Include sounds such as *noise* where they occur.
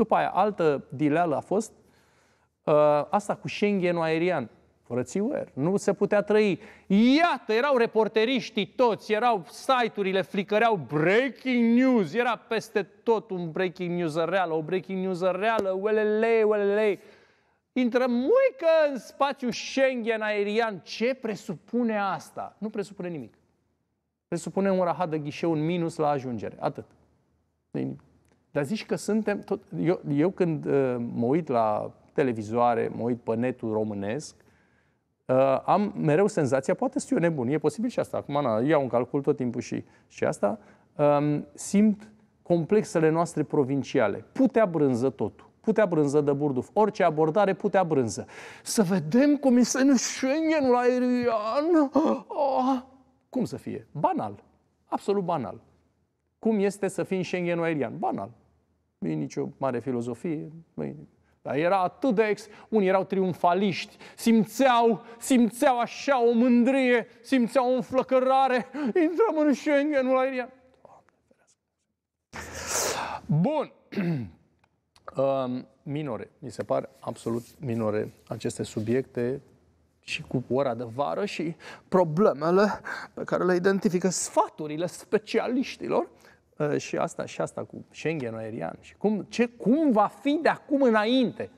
După aia, altă dileală a fost uh, asta cu Schengen aerian. Frățiuer, nu se putea trăi. Iată, erau reporteriștii toți, erau site-urile, flicăreau breaking news, era peste tot un breaking news reală, o breaking news reală, uelele, uelele. Intră muică în spațiu Schengen aerian. Ce presupune asta? Nu presupune nimic. Presupune un rahat de ghișeu în minus la ajungere. Atât. Nu nimic. Dar zici că suntem... Tot, eu, eu când uh, mă uit la televizoare, mă uit pe netul românesc, uh, am mereu senzația, poate sunt eu nebun, e posibil și asta, acum na, iau un calcul tot timpul și, și asta, um, simt complexele noastre provinciale. Putea brânză totul. Putea brânză de burduf. Orice abordare putea brânză. Să vedem cum este să Schengen la aerian. Oh, cum să fie? Banal. Absolut banal. Cum este să în Schengen aerian? Banal. Nu e nicio mare filozofie. Nu e... Dar era atât de ex... Unii erau triumfaliști. Simțeau, simțeau așa o mândrie, simțeau o înflăcărare. Intrăm în Schengenul aerian. Bun. *clears throat* Um, minore. Mi se par absolut minore aceste subiecte și cu ora de vară și problemele pe care le identifică sfaturile specialiștilor uh, și asta și asta cu Schengen aerian și cum, ce, cum va fi de acum înainte